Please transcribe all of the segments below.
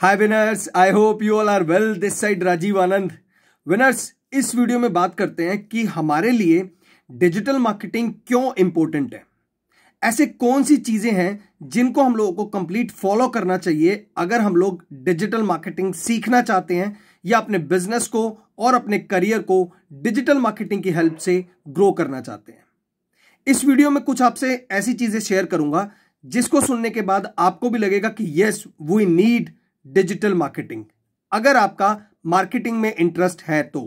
hi winners I hope you all are well this side Rajiv Anand winners इस video में बात करते हैं कि हमारे लिए डिजिटल मार्केटिंग क्यों इम्पोर्टेंट है ऐसे कौन सी चीज़ें हैं जिनको हम लोगों को कंप्लीट फॉलो करना चाहिए अगर हम लोग डिजिटल मार्केटिंग सीखना चाहते हैं या अपने बिजनेस को और अपने करियर को डिजिटल मार्केटिंग की हेल्प से ग्रो करना चाहते हैं इस वीडियो में कुछ आपसे ऐसी चीज़ें शेयर करूंगा जिसको सुनने के बाद आपको भी लगेगा कि yes we need digital marketing अगर आपका मार्केटिंग में इंटरेस्ट है तो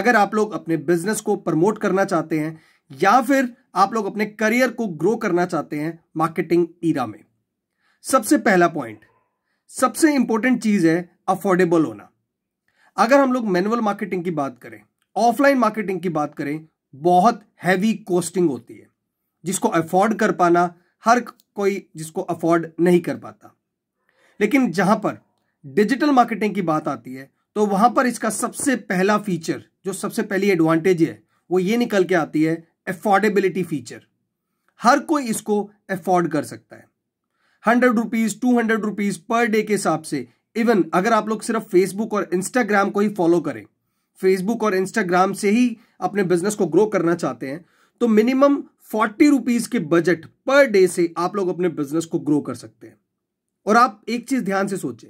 अगर आप लोग अपने बिजनेस को प्रमोट करना चाहते हैं या फिर आप लोग अपने करियर को ग्रो करना चाहते हैं मार्केटिंग ईरा में सबसे पहला पॉइंट सबसे इंपॉर्टेंट चीज है अफोर्डेबल होना अगर हम लोग मैनुअल मार्केटिंग की बात करें ऑफलाइन मार्केटिंग की बात करें बहुत हैवी कॉस्टिंग होती है जिसको अफोर्ड कर पाना हर कोई जिसको अफोर्ड नहीं कर पाता लेकिन जहां पर डिजिटल मार्केटिंग की बात आती है तो वहां पर इसका सबसे पहला फीचर जो सबसे पहली एडवांटेज है वो ये निकल के आती है एफोर्डेबिलिटी फीचर हर कोई इसको एफोर्ड कर सकता है hundred rupees two hundred rupees per day के हिसाब से इवन अगर आप लोग सिर्फ फेसबुक और इंस्टाग्राम को ही फॉलो करें फेसबुक और इंस्टाग्राम से ही अपने बिजनेस को ग्रो करना चाहते हैं तो मिनिमम फोर्टी रुपीज के बजट पर डे से आप लोग अपने बिजनेस को ग्रो कर सकते हैं और आप एक चीज़ ध्यान से सोचें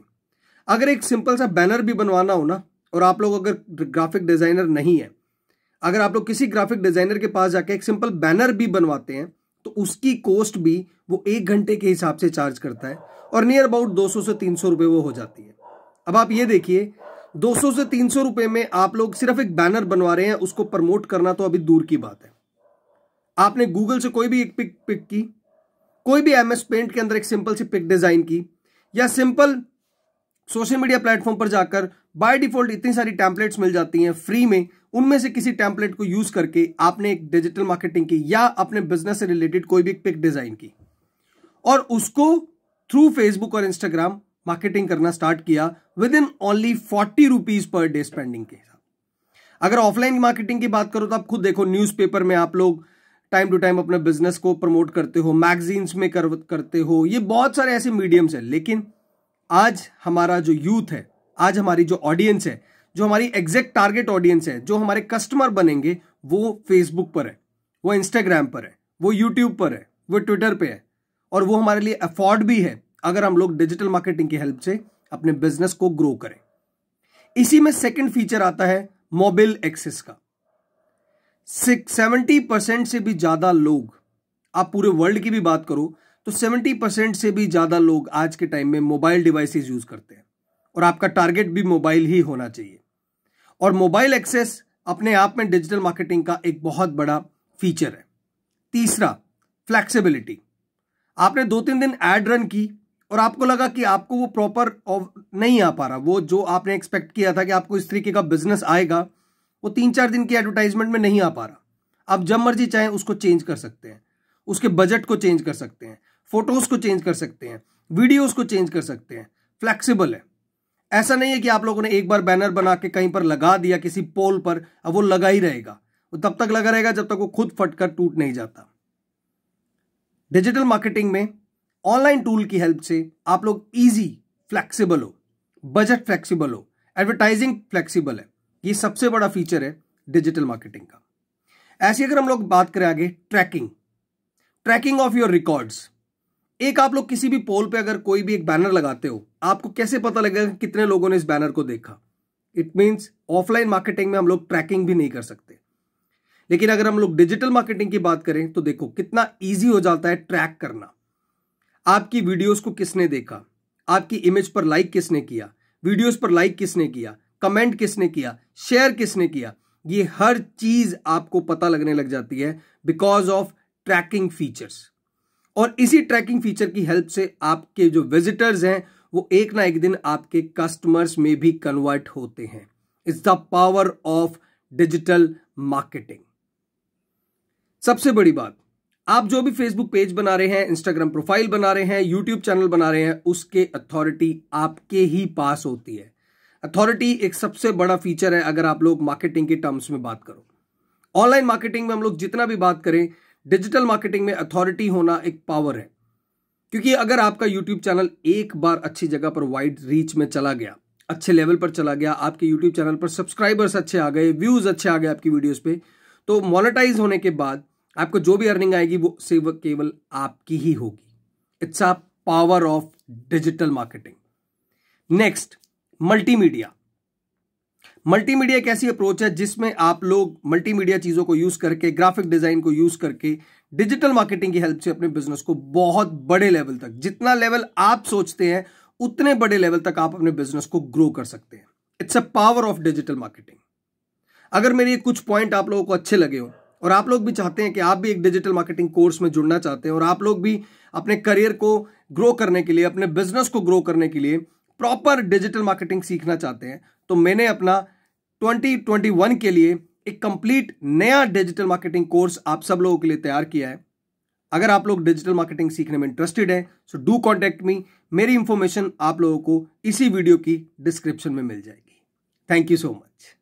अगर एक सिंपल सा बैनर भी बनवाना हो ना और आप लोग अगर ग्राफिक डिज़ाइनर नहीं है अगर आप लोग किसी ग्राफिक डिज़ाइनर के पास जाके एक सिंपल बैनर भी बनवाते हैं तो उसकी कॉस्ट भी वो एक घंटे के हिसाब से चार्ज करता है और नियर अबाउट 200 से 300 रुपए वो हो जाती है अब आप ये देखिए 200 से 300 रुपए में आप लोग सिर्फ एक बैनर बनवा रहे हैं उसको प्रमोट करना तो अभी दूर की बात है आपने गूगल से कोई भी एक पिक पिक की कोई भी एमएस पेंट के अंदर एक सिंपल सी पिक डिज़ाइन की या सिंपल सोशल मीडिया प्लेटफॉर्म पर जाकर बाय डिफॉल्ट इतनी सारी टैंपलेट्स मिल जाती हैं फ्री में उनमें से किसी टैंपलेट को यूज़ करके आपने एक डिजिटल मार्केटिंग की या अपने बिजनेस से रिलेटेड कोई भी पिक डिज़ाइन की और उसको थ्रू फेसबुक और इंस्टाग्राम मार्केटिंग करना स्टार्ट किया with in only forty rupees per day spending के अगर ऑफलाइन मार्केटिंग की बात करो तो आप खुद देखो न्यूज़पेपर में आप लोग टाइम टू टाइम अपने बिजनेस को प्रमोट करते हो मैगजीन्स में कर, करते हो ये बहुत सारे ऐसे मीडियम्स हैं लेकिन आज हमारा जो यूथ है आज हमारी जो ऑडियंस है जो हमारी एग्जैक्ट टारगेट ऑडियंस है जो हमारे कस्टमर बनेंगे वो फेसबुक पर है वो इंस्टाग्राम पर है वो यूट्यूब पर है वो ट्विटर पर है और वो हमारे लिए अफोर्ड भी है अगर हम लोग डिजिटल मार्केटिंग की हेल्प से अपने बिजनेस को ग्रो करें इसी में सेकंड फीचर आता है मोबाइल एक्सेस का सेवेंटी परसेंट से भी ज़्यादा लोग आप पूरे वर्ल्ड की भी बात करो तो सेवेंटी परसेंट से भी ज़्यादा लोग आज के टाइम में मोबाइल डिवाइसेस यूज़ करते हैं और आपका टारगेट भी मोबाइल ही होना चाहिए और मोबाइल एक्सेस अपने आप में डिजिटल मार्केटिंग का एक बहुत बड़ा फीचर है तीसरा फ्लेक्सीबिलिटी आपने दो तीन दिन एड रन की और आपको लगा कि आपको वो प्रॉपर नहीं आ पा रहा वो जो आपने एक्सपेक्ट किया था कि आपको इस तरीके का बिजनेस आएगा वो तीन चार दिन की एडवर्टाइजमेंट में नहीं आ पा रहा आप जब मर्जी चाहें उसको चेंज कर सकते हैं उसके बजट को चेंज कर सकते हैं फोटोज को चेंज कर सकते हैं वीडियोज को चेंज कर सकते हैं फ्लेक्सिबल है ऐसा नहीं है कि आप लोगों ने एक बार बैनर बना के कहीं पर लगा दिया किसी पोल पर अब वो लगा ही रहेगा वो तब तक लगा रहेगा जब तक वो खुद फटकर टूट नहीं जाता डिजिटल मार्केटिंग में ऑनलाइन टूल की हेल्प से आप लोग इजी फ्लेक्सिबल हो बजट फ्लेक्सिबल हो एडवर्टाइजिंग फ्लेक्सिबल है ये सबसे बड़ा फीचर है डिजिटल मार्केटिंग का ऐसी अगर हम लोग बात करें आगे tracking tracking of your records एक आप लोग किसी भी पोल पे अगर कोई भी एक बैनर लगाते हो आपको कैसे पता लगेगा कि कितने लोगों ने इस बैनर को देखा इट मीन्स ऑफलाइन मार्केटिंग में हम लोग ट्रैकिंग भी नहीं कर सकते लेकिन अगर हम लोग डिजिटल मार्केटिंग की बात करें तो देखो कितना ईजी हो जाता है ट्रैक करना आपकी वीडियोज को किसने देखा आपकी इमेज पर लाइक किसने किया वीडियोज पर लाइक किसने किया कमेंट किसने किया शेयर किसने किया ये हर चीज आपको पता लगने लग जाती है बिकॉज ऑफ ट्रैकिंग फीचर्स और इसी ट्रैकिंग फीचर की हेल्प से आपके जो विजिटर्स हैं वो एक ना एक दिन आपके कस्टमर्स में भी कन्वर्ट होते हैं it's the power of digital marketing सबसे बड़ी बात आप जो भी फेसबुक पेज बना रहे हैं इंस्टाग्राम प्रोफाइल बना रहे हैं यूट्यूब चैनल बना रहे हैं उसके अथॉरिटी आपके ही पास होती है अथॉरिटी एक सबसे बड़ा फीचर है अगर आप लोग मार्केटिंग के टर्म्स में बात करो ऑनलाइन मार्केटिंग में हम लोग जितना भी बात करें डिजिटल मार्केटिंग में अथॉरिटी होना एक पावर है क्योंकि अगर आपका यूट्यूब चैनल एक बार अच्छी जगह पर वाइड रीच में चला गया अच्छे लेवल पर चला गया आपके यूट्यूब चैनल पर सब्सक्राइबर्स अच्छे आ गए व्यूज अच्छे आ गए आपकी वीडियोस पे तो मोनेटाइज होने के बाद आपको जो भी अर्निंग आएगी वो सिर्फ केवल आपकी ही होगी it's a power of digital marketing next multimedia multimedia एक ऐसी अप्रोच है जिसमें आप लोग मल्टीमीडिया चीज़ों को यूज़ करके ग्राफिक डिज़ाइन को यूज़ करके डिजिटल मार्केटिंग की हेल्प से अपने बिजनेस को बहुत बड़े लेवल तक जितना लेवल आप सोचते हैं उतने बड़े लेवल तक आप अपने बिजनेस को ग्रो कर सकते हैं it's a power of digital marketing अगर मेरे कुछ पॉइंट आप लोगों को अच्छे लगे हो और आप लोग भी चाहते हैं कि आप भी एक डिजिटल मार्केटिंग कोर्स में जुड़ना चाहते हैं और आप लोग भी अपने करियर को ग्रो करने के लिए अपने बिजनेस को ग्रो करने के लिए प्रॉपर डिजिटल मार्केटिंग सीखना चाहते हैं तो मैंने अपना 2021 के लिए एक कंप्लीट नया डिजिटल मार्केटिंग कोर्स आप सब लोगों के लिए तैयार किया है अगर आप लोग डिजिटल मार्केटिंग सीखने में इंटरेस्टेड हैं सो डू कॉन्टैक्ट मी मेरी इंफॉर्मेशन आप लोगों को इसी वीडियो की डिस्क्रिप्शन में मिल जाएगी थैंक यू सो मच